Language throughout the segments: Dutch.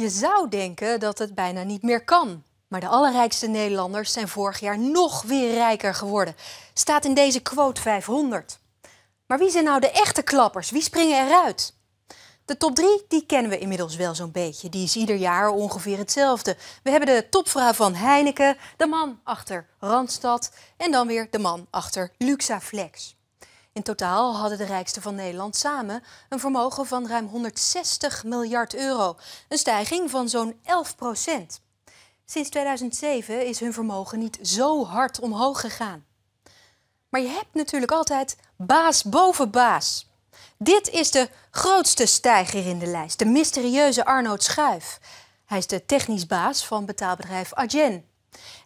Je zou denken dat het bijna niet meer kan. Maar de allerrijkste Nederlanders zijn vorig jaar nog weer rijker geworden. Staat in deze quote 500. Maar wie zijn nou de echte klappers? Wie springen eruit? De top 3 die kennen we inmiddels wel zo'n beetje. Die is ieder jaar ongeveer hetzelfde. We hebben de topvrouw van Heineken, de man achter Randstad en dan weer de man achter Luxaflex. In totaal hadden de rijksten van Nederland samen een vermogen van ruim 160 miljard euro, een stijging van zo'n 11 procent. Sinds 2007 is hun vermogen niet zo hard omhoog gegaan. Maar je hebt natuurlijk altijd baas boven baas. Dit is de grootste stijger in de lijst, de mysterieuze Arnoud Schuif. Hij is de technisch baas van betaalbedrijf Agen.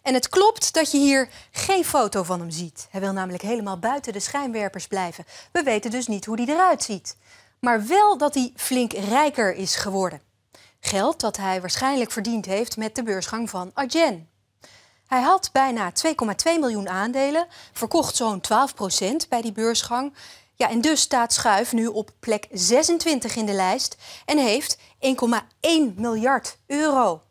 En het klopt dat je hier geen foto van hem ziet. Hij wil namelijk helemaal buiten de schijnwerpers blijven. We weten dus niet hoe hij eruit ziet. Maar wel dat hij flink rijker is geworden. Geld dat hij waarschijnlijk verdiend heeft met de beursgang van Arjen. Hij had bijna 2,2 miljoen aandelen, verkocht zo'n 12 bij die beursgang. Ja, en dus staat Schuif nu op plek 26 in de lijst en heeft 1,1 miljard euro.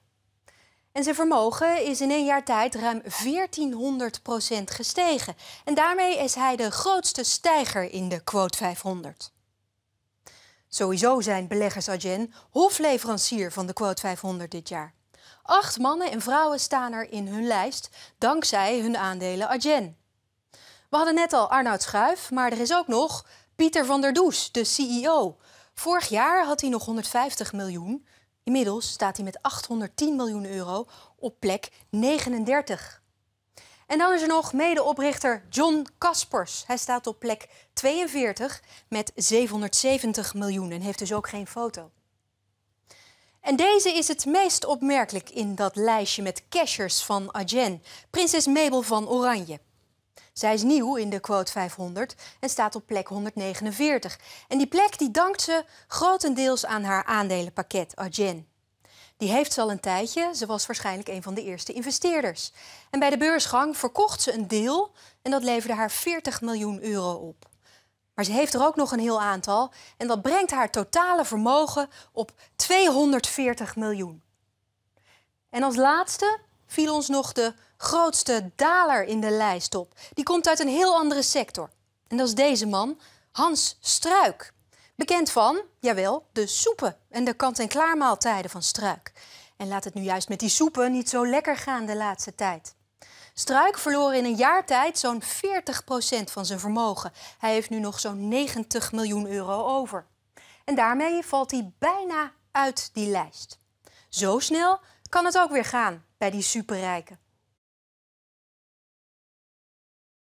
En zijn vermogen is in één jaar tijd ruim 1400 procent gestegen. En daarmee is hij de grootste stijger in de quote 500. Sowieso zijn beleggers Agen hofleverancier van de quote 500 dit jaar. Acht mannen en vrouwen staan er in hun lijst dankzij hun aandelen Agen. We hadden net al Arnoud Schuif, maar er is ook nog Pieter van der Does, de CEO. Vorig jaar had hij nog 150 miljoen, Inmiddels staat hij met 810 miljoen euro op plek 39. En dan is er nog medeoprichter John Kaspers. Hij staat op plek 42 met 770 miljoen en heeft dus ook geen foto. En deze is het meest opmerkelijk in dat lijstje met cashers van Agen, prinses Mabel van Oranje. Zij is nieuw in de quote 500 en staat op plek 149. En die plek die dankt ze grotendeels aan haar aandelenpakket Arjen. Die heeft ze al een tijdje. Ze was waarschijnlijk een van de eerste investeerders. En bij de beursgang verkocht ze een deel en dat leverde haar 40 miljoen euro op. Maar ze heeft er ook nog een heel aantal en dat brengt haar totale vermogen op 240 miljoen. En als laatste viel ons nog de grootste daler in de lijst op. Die komt uit een heel andere sector. En dat is deze man, Hans Struik. Bekend van, jawel, de soepen en de kant en klaarmaaltijden van Struik. En laat het nu juist met die soepen niet zo lekker gaan de laatste tijd. Struik verloor in een jaar tijd zo'n 40% van zijn vermogen. Hij heeft nu nog zo'n 90 miljoen euro over. En daarmee valt hij bijna uit die lijst. Zo snel kan het ook weer gaan bij die superrijken.